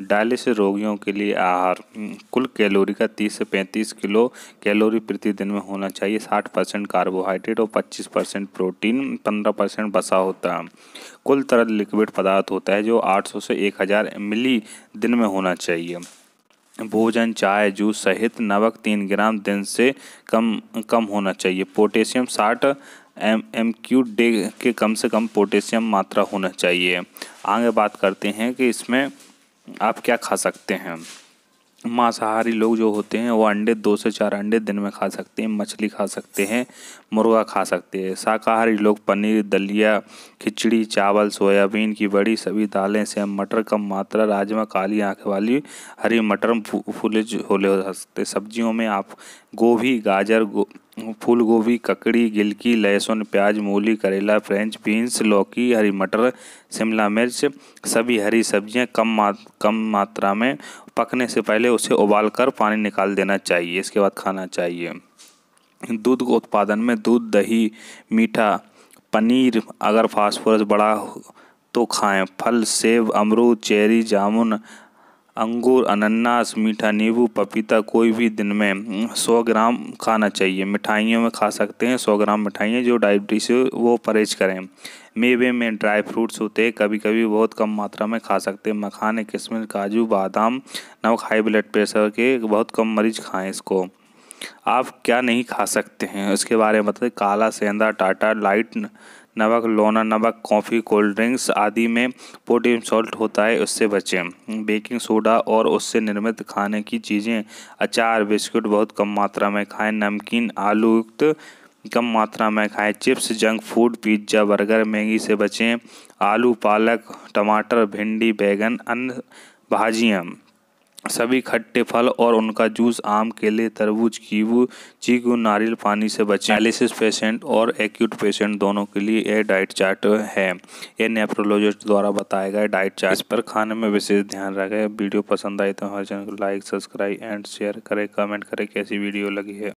dialysis रोगियों के लिए आहार कुल कैलोरी का 30 से 35 किलो कैलोरी प्रतिदिन में होना चाहिए 60 परसेंट कार्बोहाइड्रेट और 25 परसेंट प्रोटीन 15 परसेंट बसा होता है कुल तरल लिक्विड पदार्थ होता है जो 800 से 1000 मिली दिन में होना चाहिए भोजन चाय जूस सहित नमक तीन ग्राम दिन से कम कम होना चाहिए पोटेशियम साठ एम एम क्यू डे के कम से कम पोटेशियम मात्रा होना चाहिए आगे बात करते हैं कि इसमें आप क्या खा सकते हैं मांसाहारी लोग जो होते हैं वो अंडे दो से चार अंडे दिन में खा सकते हैं मछली खा सकते हैं मुर्गा खा सकते हैं शाकाहारी लोग पनीर दलिया खिचड़ी चावल सोयाबीन की बड़ी सभी दालें से मटर कम मात्रा राजमा काली आँख वाली हरी मटर फूले छोले हो सकते सब्जियों में आप गोभी गाजर गो फूल गोभी ककड़ी गिलकी लहसुन प्याज मूली करेला फ्रेंच बीन्स लौकी हरी मटर शिमला मिर्च सभी हरी सब्जियां कम मात, कम मात्रा में पकने से पहले उसे उबाल कर पानी निकाल देना चाहिए इसके बाद खाना चाहिए दूध के उत्पादन में दूध दही मीठा पनीर अगर फास्फोरस बड़ा तो खाएं फल सेब अमरूद चेरी जामुन अंगूर अनन्नास मीठा नींबू पपीता कोई भी दिन में हम्म, सौ ग्राम खाना चाहिए मिठाइयों में खा सकते हैं सौ ग्राम मिठाइयाँ जो डायबिटीज़ वो परहेज करें मेवे में ड्राई फ्रूट्स होते हैं कभी कभी बहुत कम मात्रा में खा सकते हैं मखाने किशमिश काजू बादाम नमक हाई ब्लड प्रेशर के बहुत कम मरीज खाएँ इसको आप क्या नहीं खा सकते हैं उसके बारे में बताए काला सेंधा टाटा लाइट नमक लोना नमक कॉफ़ी कोल्ड ड्रिंक्स आदि में प्रोटीन सॉल्ट होता है उससे बचें बेकिंग सोडा और उससे निर्मित खाने की चीज़ें अचार बिस्कुट बहुत कम मात्रा में खाएं नमकीन आलूयुक्त कम मात्रा में खाएं chips junk food pizza burger Maggi से बचें आलू पालक टमाटर भिंडी बैगन अन्य भाजियाँ सभी खट्टे फल और उनका जूस आम केले तरबूज कीवू चीकू नारियल पानी से बचें डायलिसिस पेशेंट और एक्यूट पेशेंट दोनों के लिए यह डाइट चार्ट है यह नेफ्रोलॉजिस्ट द्वारा बताया गया डाइट चार्ट इस पर खाने में विशेष ध्यान रखें वीडियो पसंद आए तो हमारे चैनल को लाइक सब्सक्राइब एंड शेयर करें कमेंट करें कैसी वीडियो लगी है